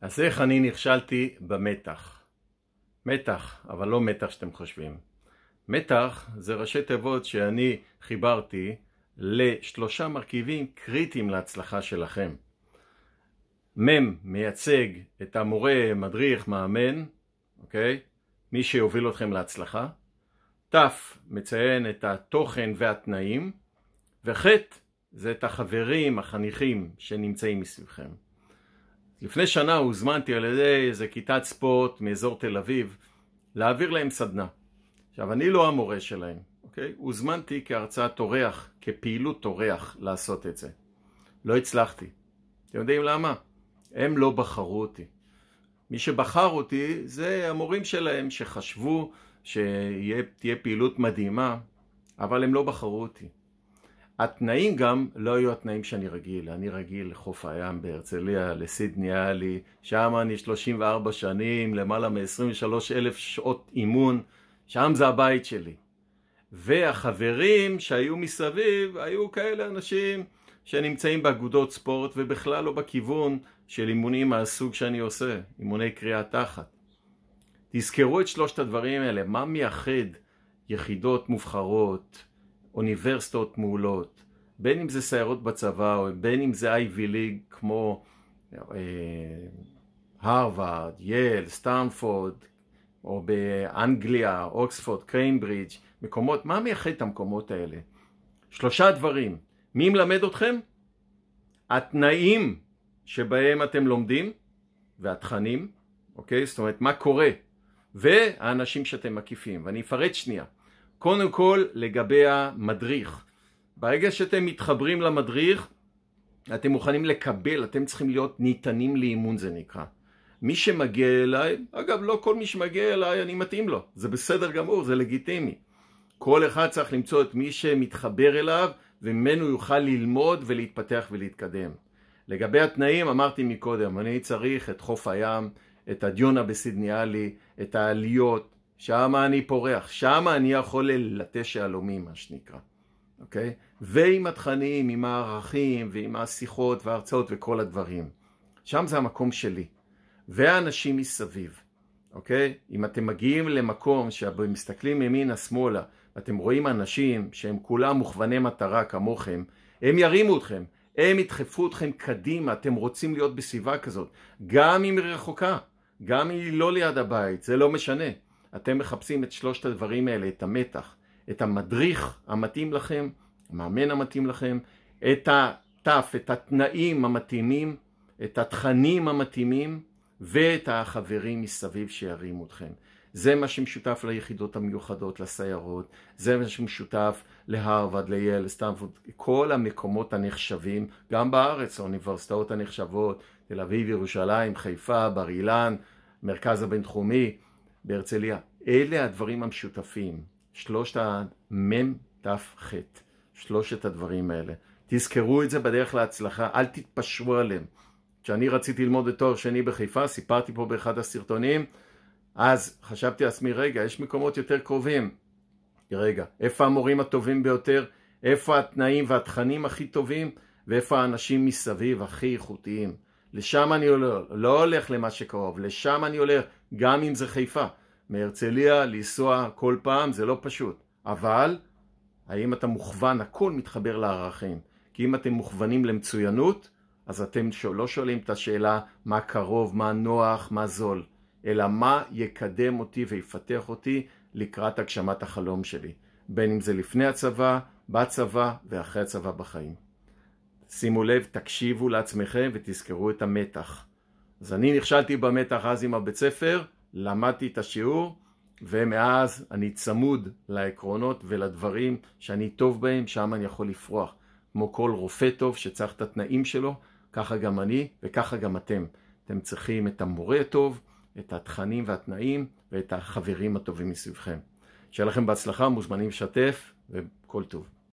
אז איך אני נכשלתי במתח? מתח, אבל לא מתח שאתם חושבים. מתח זה ראשי תיבות שאני חיברתי לשלושה מרכיבים קריטיים להצלחה שלכם. מ' מייצג את המורה, מדריך, מאמן, אוקיי? מי שיוביל אתכם להצלחה. ת' מציין את התוכן והתנאים. וח' זה את החברים, החניכים שנמצאים מסביבכם. לפני שנה הוזמנתי על ידי איזה כיתת ספורט מאזור תל אביב להעביר להם סדנה. עכשיו, אני לא המורה שלהם, אוקיי? הוזמנתי כהרצאת אורח, כפעילות אורח, לעשות את זה. לא הצלחתי. אתם יודעים למה? הם לא בחרו אותי. מי שבחר אותי זה המורים שלהם שחשבו שתהיה פעילות מדהימה, אבל הם לא בחרו אותי. התנאים גם לא היו התנאים שאני רגיל. אני רגיל לחוף הים בהרצליה, לסידני היה לי, שם אני 34 שנים, למעלה מ-23 אלף שעות אימון, שם זה הבית שלי. והחברים שהיו מסביב היו כאלה אנשים שנמצאים באגודות ספורט ובכלל לא בכיוון של אימונים מהסוג שאני עושה, אימוני קריאה תחת. תזכרו את שלושת הדברים האלה, מה מייחד יחידות מובחרות, אוניברסיטות מעולות, בין אם זה סיירות בצבא, או בין אם זה אייבי ליג כמו הרווארד, ייל, סטנפורד, או באנגליה, אוקספורד, קיימברידג', מקומות, מה מייחד את המקומות האלה? שלושה דברים. מי מלמד אתכם? התנאים שבהם אתם לומדים והתכנים, אוקיי? זאת אומרת, מה קורה? והאנשים שאתם מקיפים. ואני אפרט שנייה. קודם כל לגבי המדריך. ברגע שאתם מתחברים למדריך, אתם מוכנים לקבל, אתם צריכים להיות ניתנים לאימון זה נקרא. מי שמגיע אליי, אגב לא כל מי שמגיע אליי אני מתאים לו, זה בסדר גמור, זה לגיטימי. כל אחד צריך למצוא את מי שמתחבר אליו וממנו יוכל ללמוד ולהתפתח ולהתקדם. לגבי התנאים אמרתי מקודם, אני צריך את חוף הים, את הדיונה בסידניאלי, את העליות, שם אני פורח, שם אני יכול ללטש שעלומים, מה שנקרא, אוקיי? ועם התכנים, עם הערכים, ועם השיחות וההרצאות וכל הדברים. שם זה המקום שלי. והאנשים מסביב, אוקיי? אם אתם מגיעים למקום שמסתכלים ימינה שמאלה, ואתם רואים אנשים שהם כולם מוכווני מטרה כמוכם, הם ירימו אתכם, הם ידחפו אתכם קדימה, אתם רוצים להיות בסביבה כזאת, גם אם היא רחוקה, גם אם היא לא ליד הבית, זה לא משנה. אתם מחפשים את שלושת הדברים האלה, את המתח, את המדריך המתאים לכם, המאמן המתאים לכם, את הטף, את התנאים המתאימים, את התכנים המתאימים, ואת החברים מסביב שירימו אתכם. זה מה שמשותף ליחידות המיוחדות, לסיירות, זה מה שמשותף להרווארד, לייל, לסטנפורד, כל המקומות הנחשבים, גם בארץ, האוניברסיטאות הנחשבות, תל אביב, ירושלים, חיפה, בר אילן, מרכז הבינתחומי, בהרצליה. אלה הדברים המשותפים, שלושת המ"ם ת"ח, שלושת הדברים האלה. תזכרו את זה בדרך להצלחה, אל תתפשרו עליהם. כשאני רציתי ללמוד לתואר שני בחיפה, סיפרתי פה באחד הסרטונים, אז חשבתי לעצמי, רגע, יש מקומות יותר קרובים. רגע, איפה המורים הטובים ביותר? איפה התנאים והתכנים הכי טובים? ואיפה האנשים מסביב הכי איכותיים? לשם אני הולך, לא הולך למה שקרוב, לשם אני הולך, גם אם זה חיפה. מהרצליה לנסוע כל פעם זה לא פשוט, אבל האם אתה מוכוון, הכל מתחבר לערכים. כי אם אתם מוכוונים למצוינות, אז אתם לא שואלים את השאלה מה קרוב, מה נוח, מה זול, אלא מה יקדם אותי ויפתח אותי לקראת הגשמת החלום שלי. בין אם זה לפני הצבא, בצבא ואחרי הצבא בחיים. שימו לב, תקשיבו לעצמכם ותזכרו את המתח. אז אני נכשלתי במתח אז עם הבית ספר, למדתי את השיעור, ומאז אני צמוד לעקרונות ולדברים שאני טוב בהם, שם אני יכול לפרוח. כמו כל רופא טוב שצריך את התנאים שלו, ככה גם אני וככה גם אתם. אתם צריכים את המורה הטוב, את התכנים והתנאים ואת החברים הטובים מסביבכם. שיהיה לכם בהצלחה, מוזמנים לשתף וכל טוב.